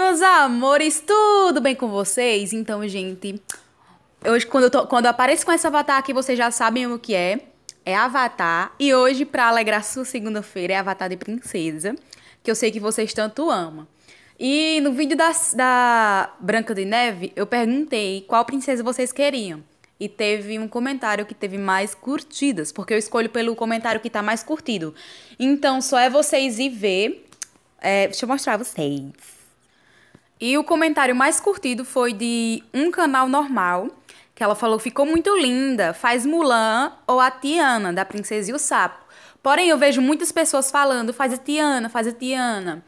meus amores, tudo bem com vocês? Então, gente, hoje quando eu, tô, quando eu apareço com esse avatar aqui, vocês já sabem o que é. É avatar. E hoje, para alegrar sua segunda-feira, é avatar de princesa, que eu sei que vocês tanto amam. E no vídeo da, da Branca de Neve, eu perguntei qual princesa vocês queriam. E teve um comentário que teve mais curtidas, porque eu escolho pelo comentário que tá mais curtido. Então, só é vocês ir ver. É, deixa eu mostrar a vocês. E o comentário mais curtido foi de um canal normal, que ela falou: ficou muito linda, faz Mulan ou a Tiana, da Princesa e o Sapo. Porém, eu vejo muitas pessoas falando: faz a Tiana, faz a Tiana.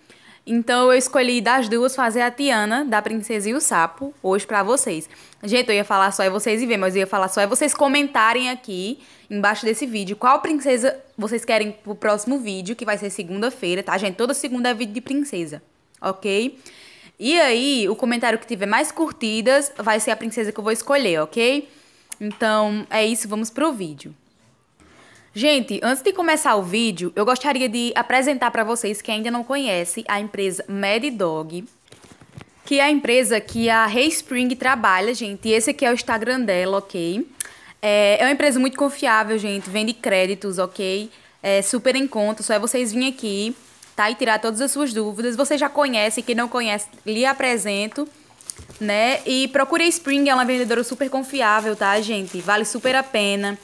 Então, eu escolhi das duas fazer a Tiana, da Princesa e o Sapo, hoje para vocês. Gente, eu ia falar só é vocês e ver, mas eu ia falar só é vocês comentarem aqui embaixo desse vídeo qual princesa vocês querem pro próximo vídeo, que vai ser segunda-feira, tá, gente? Toda segunda é vídeo de princesa, ok? E aí, o comentário que tiver mais curtidas vai ser a princesa que eu vou escolher, ok? Então, é isso, vamos pro vídeo. Gente, antes de começar o vídeo, eu gostaria de apresentar para vocês que ainda não conhece a empresa Mad Dog, que é a empresa que a Spring trabalha, gente. E esse aqui é o Instagram dela, ok? É, é uma empresa muito confiável, gente. Vende créditos, ok? É super em conta, só é vocês virem aqui e tirar todas as suas dúvidas. Você já conhece, quem não conhece, lhe apresento, né? E procure a Spring, é uma vendedora super confiável, tá, gente? Vale super a pena.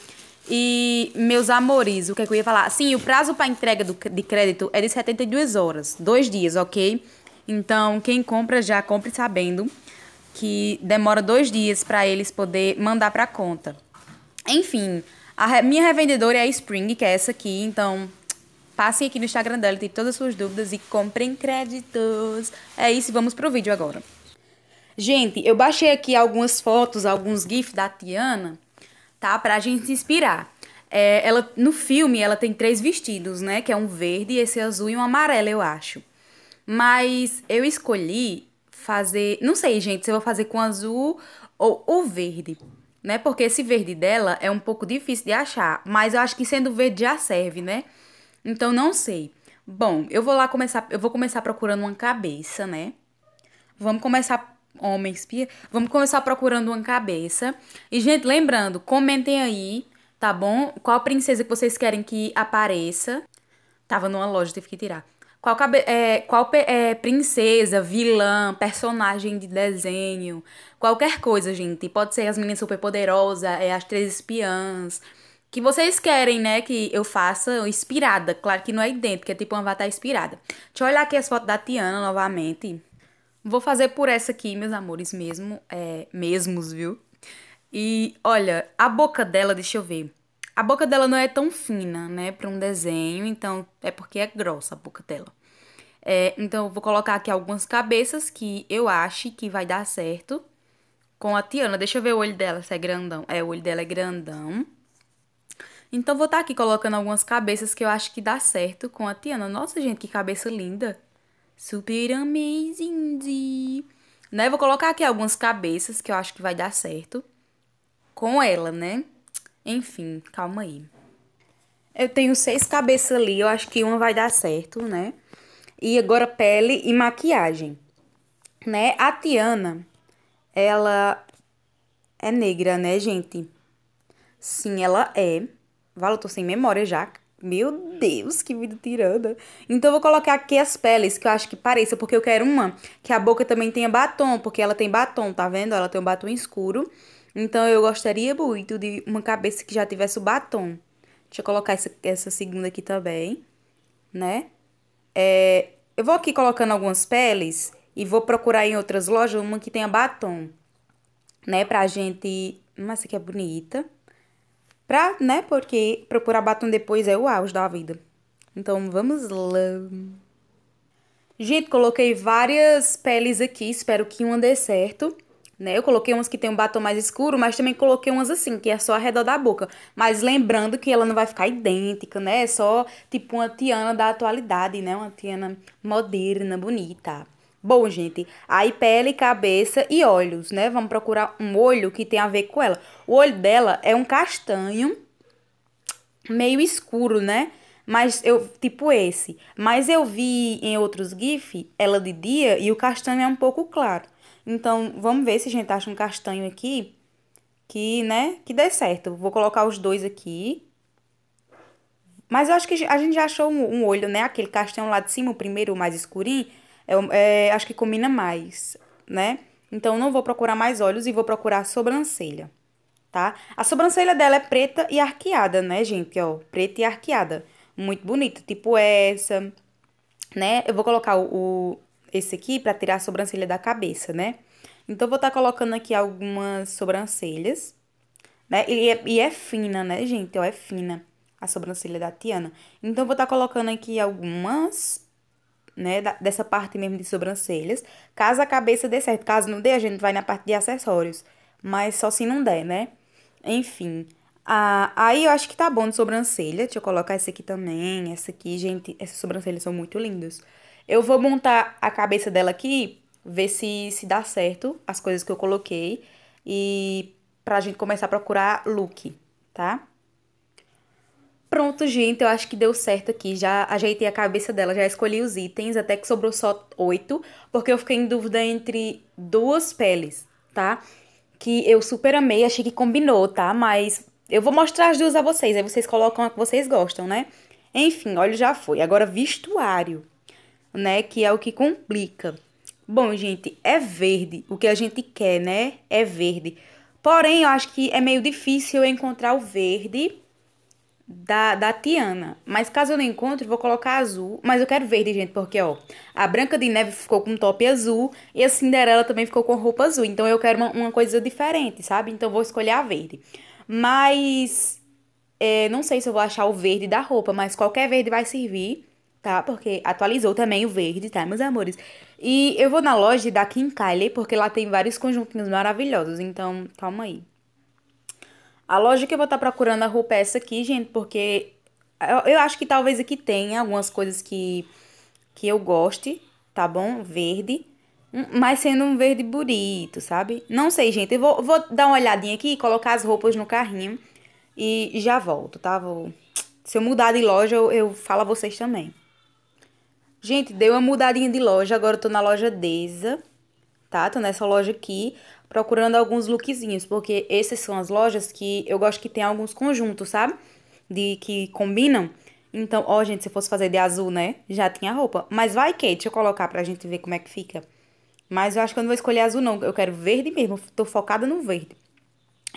E, meus amores, o que, é que eu ia falar? Sim, o prazo para entrega do, de crédito é de 72 horas, dois dias, ok? Então, quem compra já compre sabendo que demora dois dias para eles poder mandar para conta. Enfim, a minha revendedora é a Spring, que é essa aqui, então Passem aqui no Instagram dela, tem todas as suas dúvidas e comprem créditos. É isso, vamos pro vídeo agora. Gente, eu baixei aqui algumas fotos, alguns gifs da Tiana, tá? Pra gente se inspirar. É, ela, no filme, ela tem três vestidos, né? Que é um verde, esse azul e um amarelo, eu acho. Mas eu escolhi fazer... Não sei, gente, se eu vou fazer com azul ou o verde, né? Porque esse verde dela é um pouco difícil de achar. Mas eu acho que sendo verde já serve, né? Então não sei. Bom, eu vou lá começar, eu vou começar procurando uma cabeça, né? Vamos começar homem espia. Vamos começar procurando uma cabeça. E gente, lembrando, comentem aí, tá bom? Qual princesa que vocês querem que apareça? Tava numa loja, tive que tirar. Qual, cabe é, qual é, princesa, vilã, personagem de desenho, qualquer coisa, gente. Pode ser as meninas superpoderosas, é, as três espiãs, que vocês querem, né, que eu faça inspirada. Claro que não é idêntica, é tipo uma avatar inspirada. Deixa eu olhar aqui as fotos da Tiana novamente. Vou fazer por essa aqui, meus amores, mesmo, é, mesmos, viu? E olha, a boca dela, deixa eu ver. A boca dela não é tão fina, né, para um desenho, então é porque é grossa a boca dela. É, então eu vou colocar aqui algumas cabeças que eu acho que vai dar certo com a Tiana. Deixa eu ver o olho dela, se é grandão. É, o olho dela é grandão. Então vou estar tá aqui colocando algumas cabeças que eu acho que dá certo com a Tiana. Nossa, gente, que cabeça linda. Super amazing. Né? Vou colocar aqui algumas cabeças que eu acho que vai dar certo com ela, né? Enfim, calma aí. Eu tenho seis cabeças ali, eu acho que uma vai dar certo, né? E agora pele e maquiagem. Né? A Tiana, ela é negra, né, gente? Sim, ela é valo eu tô sem memória já. Meu Deus, que vida tirada. Então eu vou colocar aqui as peles que eu acho que pareça, porque eu quero uma que a boca também tenha batom, porque ela tem batom, tá vendo? Ela tem um batom escuro. Então eu gostaria muito de uma cabeça que já tivesse o batom. Deixa eu colocar essa, essa segunda aqui também, né? É, eu vou aqui colocando algumas peles e vou procurar em outras lojas uma que tenha batom, né? Pra gente... Mas essa aqui é bonita. Pra, né? Porque procurar batom depois é o auge da vida. Então vamos lá. Gente, coloquei várias peles aqui, espero que uma dê certo. Né? Eu coloquei umas que tem um batom mais escuro, mas também coloquei umas assim, que é só ao redor da boca. Mas lembrando que ela não vai ficar idêntica, né? É só tipo uma Tiana da atualidade, né? Uma Tiana moderna, bonita. Bom, gente, aí pele, cabeça e olhos, né? Vamos procurar um olho que tem a ver com ela. O olho dela é um castanho meio escuro, né? Mas eu, tipo esse. Mas eu vi em outros GIF ela de dia e o castanho é um pouco claro. Então, vamos ver se a gente acha um castanho aqui que, né, que dê certo. Vou colocar os dois aqui. Mas eu acho que a gente já achou um, um olho, né? Aquele castanho lá de cima, o primeiro, o mais escurinho. É, é, acho que combina mais, né? Então, não vou procurar mais olhos e vou procurar a sobrancelha, tá? A sobrancelha dela é preta e arqueada, né, gente? Ó, preta e arqueada. Muito bonita, tipo essa, né? Eu vou colocar o, o esse aqui pra tirar a sobrancelha da cabeça, né? Então, vou estar tá colocando aqui algumas sobrancelhas, né? E é, e é fina, né, gente? Ó, é fina a sobrancelha da Tiana. Então, vou estar tá colocando aqui algumas né? Dessa parte mesmo de sobrancelhas. Caso a cabeça dê certo. Caso não dê, a gente vai na parte de acessórios. Mas só se não der, né? Enfim. Ah, aí eu acho que tá bom de sobrancelha. Deixa eu colocar essa aqui também. Essa aqui, gente. Essas sobrancelhas são muito lindas. Eu vou montar a cabeça dela aqui. Ver se, se dá certo as coisas que eu coloquei. E pra gente começar a procurar look, tá? Pronto, gente, eu acho que deu certo aqui. Já ajeitei a cabeça dela, já escolhi os itens, até que sobrou só oito, porque eu fiquei em dúvida entre duas peles, tá? Que eu super amei, achei que combinou, tá? Mas eu vou mostrar as duas a vocês, aí vocês colocam a que vocês gostam, né? Enfim, olha, já foi. Agora, vestuário, né? Que é o que complica. Bom, gente, é verde o que a gente quer, né? É verde. Porém, eu acho que é meio difícil eu encontrar o verde da, da Tiana. Mas caso eu não encontre, vou colocar azul. Mas eu quero verde, gente, porque, ó, a Branca de Neve ficou com top azul e a Cinderela também ficou com roupa azul. Então eu quero uma, uma coisa diferente, sabe? Então vou escolher a verde. Mas é, não sei se eu vou achar o verde da roupa, mas qualquer verde vai servir, tá? Porque atualizou também o verde, tá, meus amores? E eu vou na loja da Kim Kylie, porque lá tem vários conjuntinhos maravilhosos. Então, calma aí. A loja que é eu vou estar tá procurando a roupa é essa aqui, gente, porque eu, eu acho que talvez aqui tenha algumas coisas que, que eu goste, tá bom? Verde, hum, mas sendo um verde bonito, sabe? Não sei, gente, eu vou, vou dar uma olhadinha aqui, colocar as roupas no carrinho e já volto, tá? Vou... Se eu mudar de loja, eu, eu falo a vocês também. Gente, deu uma mudadinha de loja, agora eu tô na loja Deza tá? Tô nessa loja aqui procurando alguns lookzinhos, porque essas são as lojas que eu gosto que tem alguns conjuntos, sabe? De que combinam. Então, ó, gente, se fosse fazer de azul, né? Já tinha roupa. Mas vai que, deixa eu colocar pra gente ver como é que fica. Mas eu acho que eu não vou escolher azul, não. Eu quero verde mesmo. Tô focada no verde.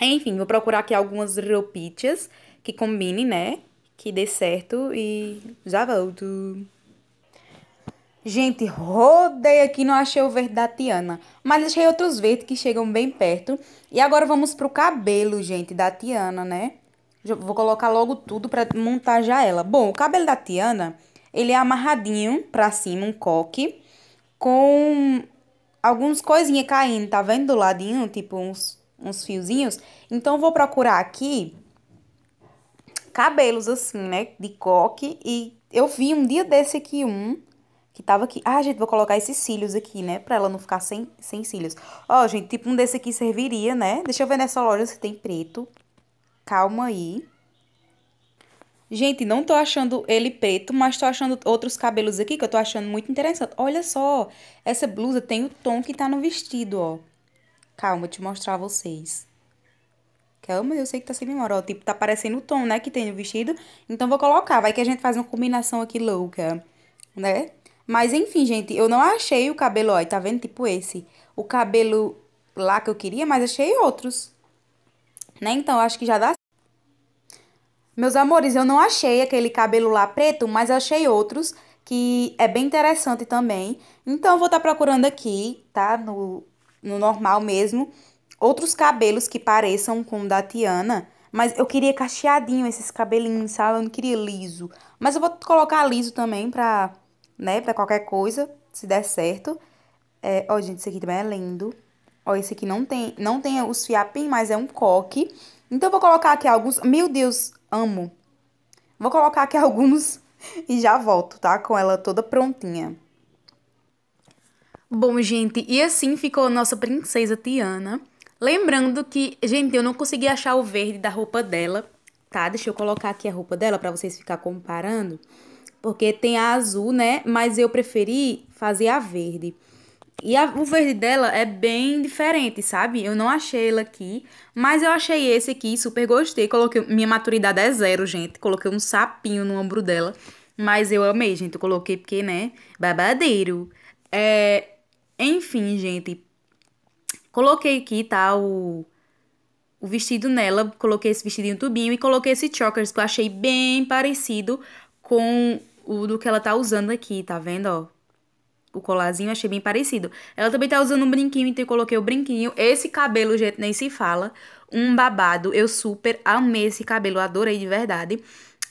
Enfim, vou procurar aqui algumas roupitas que combinem, né? Que dê certo e já volto. Gente, rodei aqui, não achei o verde da Tiana, mas achei outros verdes que chegam bem perto. E agora vamos pro cabelo, gente, da Tiana, né? Vou colocar logo tudo pra montar já ela. Bom, o cabelo da Tiana, ele é amarradinho pra cima, um coque, com algumas coisinhas caindo, tá vendo? Do ladinho, tipo uns, uns fiozinhos. Então, vou procurar aqui cabelos assim, né? De coque. E eu vi um dia desse aqui um que tava aqui. Ah, gente, vou colocar esses cílios aqui, né? Pra ela não ficar sem, sem cílios. Ó, oh, gente, tipo um desse aqui serviria, né? Deixa eu ver nessa loja se tem preto. Calma aí. Gente, não tô achando ele preto, mas tô achando outros cabelos aqui que eu tô achando muito interessante. Olha só, essa blusa tem o tom que tá no vestido, ó. Calma, vou te mostrar a vocês. Calma, eu sei que tá sem memória, ó. Tipo, tá parecendo o tom, né, que tem no vestido. Então, vou colocar. Vai que a gente faz uma combinação aqui louca, né? Mas enfim, gente, eu não achei o cabelo, ó, tá vendo? Tipo esse. O cabelo lá que eu queria, mas achei outros. Né? Então, acho que já dá. Meus amores, eu não achei aquele cabelo lá preto, mas achei outros que é bem interessante também. Então, vou estar tá procurando aqui, tá? No, no normal mesmo. Outros cabelos que pareçam com o da Tiana. Mas eu queria cacheadinho esses cabelinhos, sabe? Eu não queria liso. Mas eu vou colocar liso também pra né? Pra qualquer coisa, se der certo. É, ó, gente, esse aqui também é lindo. Ó, esse aqui não tem, não tem os fiapim, mas é um coque. Então, eu vou colocar aqui alguns... Meu Deus, amo. Vou colocar aqui alguns e já volto, tá? Com ela toda prontinha. Bom, gente, e assim ficou a nossa princesa Tiana. Lembrando que, gente, eu não consegui achar o verde da roupa dela, tá? Deixa eu colocar aqui a roupa dela para vocês ficar comparando porque tem a azul, né? Mas eu preferi fazer a verde. E a, o verde dela é bem diferente, sabe? Eu não achei ela aqui, mas eu achei esse aqui, super gostei. Coloquei, minha maturidade é zero, gente. Coloquei um sapinho no ombro dela, mas eu amei, gente. Eu coloquei porque, né, babadeiro. É, enfim, gente, coloquei aqui, tá, o, o vestido nela, coloquei esse vestidinho tubinho e coloquei esse chokers que eu achei bem parecido com o do que ela tá usando aqui, tá vendo, ó? O colazinho achei bem parecido. Ela também tá usando um brinquinho, então eu coloquei o brinquinho. Esse cabelo, gente, nem se fala. Um babado. Eu super amei esse cabelo, adorei de verdade.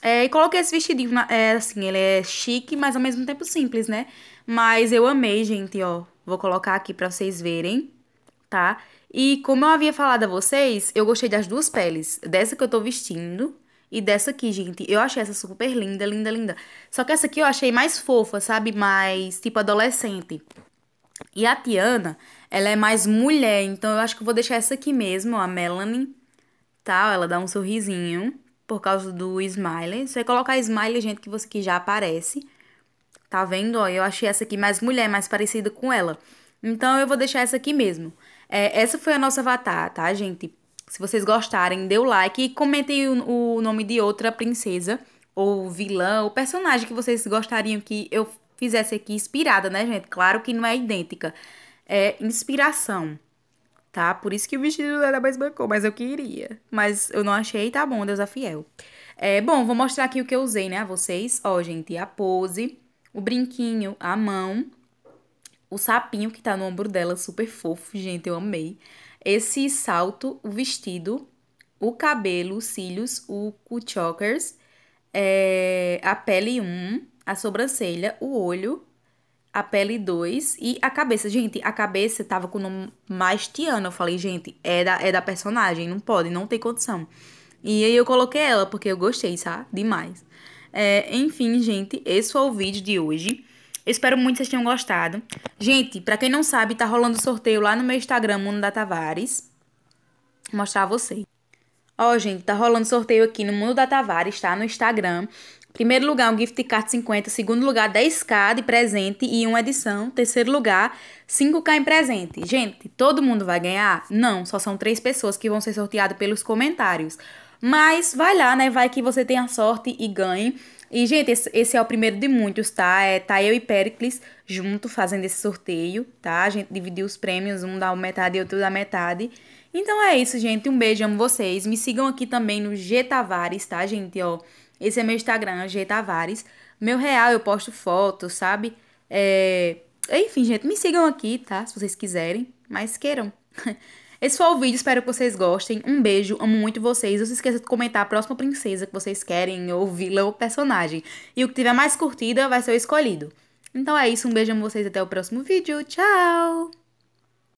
É, e coloquei esse vestidinho, na, é, assim, ele é chique, mas ao mesmo tempo simples, né? Mas eu amei, gente, ó. Vou colocar aqui pra vocês verem, tá? E como eu havia falado a vocês, eu gostei das duas peles. Dessa que eu tô vestindo, e dessa aqui, gente. Eu achei essa super linda, linda, linda. Só que essa aqui eu achei mais fofa, sabe? Mais tipo adolescente. E a Tiana, ela é mais mulher, então eu acho que eu vou deixar essa aqui mesmo, a Melanie. Tá? Ela dá um sorrisinho por causa do smiley. Você colocar smiley, gente, que você que já aparece. Tá vendo? Ó, eu achei essa aqui mais mulher, mais parecida com ela. Então eu vou deixar essa aqui mesmo. É, essa foi a nossa avatar, tá, gente? Se vocês gostarem, dê o like e comentem o, o nome de outra princesa ou vilã ou personagem que vocês gostariam que eu fizesse aqui inspirada, né, gente? Claro que não é idêntica. É inspiração, tá? Por isso que o vestido não era mais bancou, mas eu queria. Mas eu não achei, tá bom, Deus é fiel. É, bom, vou mostrar aqui o que eu usei, né, a vocês. Ó, gente, a pose, o brinquinho, a mão, o sapinho que tá no ombro dela, super fofo, gente, eu amei esse salto, o vestido, o cabelo, os cílios, o cuchokers, é, a pele 1, a sobrancelha, o olho, a pele 2 e a cabeça. Gente, a cabeça tava com o nome Mastiano. Eu falei, gente, é da, é da personagem, não pode, não tem condição. E aí eu coloquei ela porque eu gostei, sabe? Demais. É, enfim, gente, esse foi o vídeo de hoje espero muito que vocês tenham gostado. Gente, para quem não sabe, tá rolando sorteio lá no meu Instagram, Mundo da Tavares. Vou mostrar a vocês. Ó, gente, tá rolando sorteio aqui no Mundo da Tavares, tá? No Instagram. Primeiro lugar, um gift card 50. Segundo lugar, 10k de presente e uma edição. Terceiro lugar, 5k em presente. Gente, todo mundo vai ganhar? Não, só são três pessoas que vão ser sorteadas pelos comentários. Mas vai lá, né? Vai que você tenha sorte e ganhe. E, gente, esse, esse é o primeiro de muitos, tá? É, tá eu e Pericles junto fazendo esse sorteio, tá? A gente dividiu os prêmios, um dá metade e outro da metade. Então é isso, gente. Um beijo, amo vocês. Me sigam aqui também no G Tavares, tá, gente? Ó, esse é meu Instagram, G Tavares. Meu real, eu posto fotos, sabe? É... Enfim, gente, me sigam aqui, tá? Se vocês quiserem, mas queiram. Esse foi o vídeo, espero que vocês gostem. Um beijo, amo muito vocês. Não se esqueça de comentar a próxima princesa que vocês querem, ou vilã, ou personagem. E o que tiver mais curtida vai ser o escolhido. Então é isso, um beijo a vocês até o próximo vídeo. Tchau!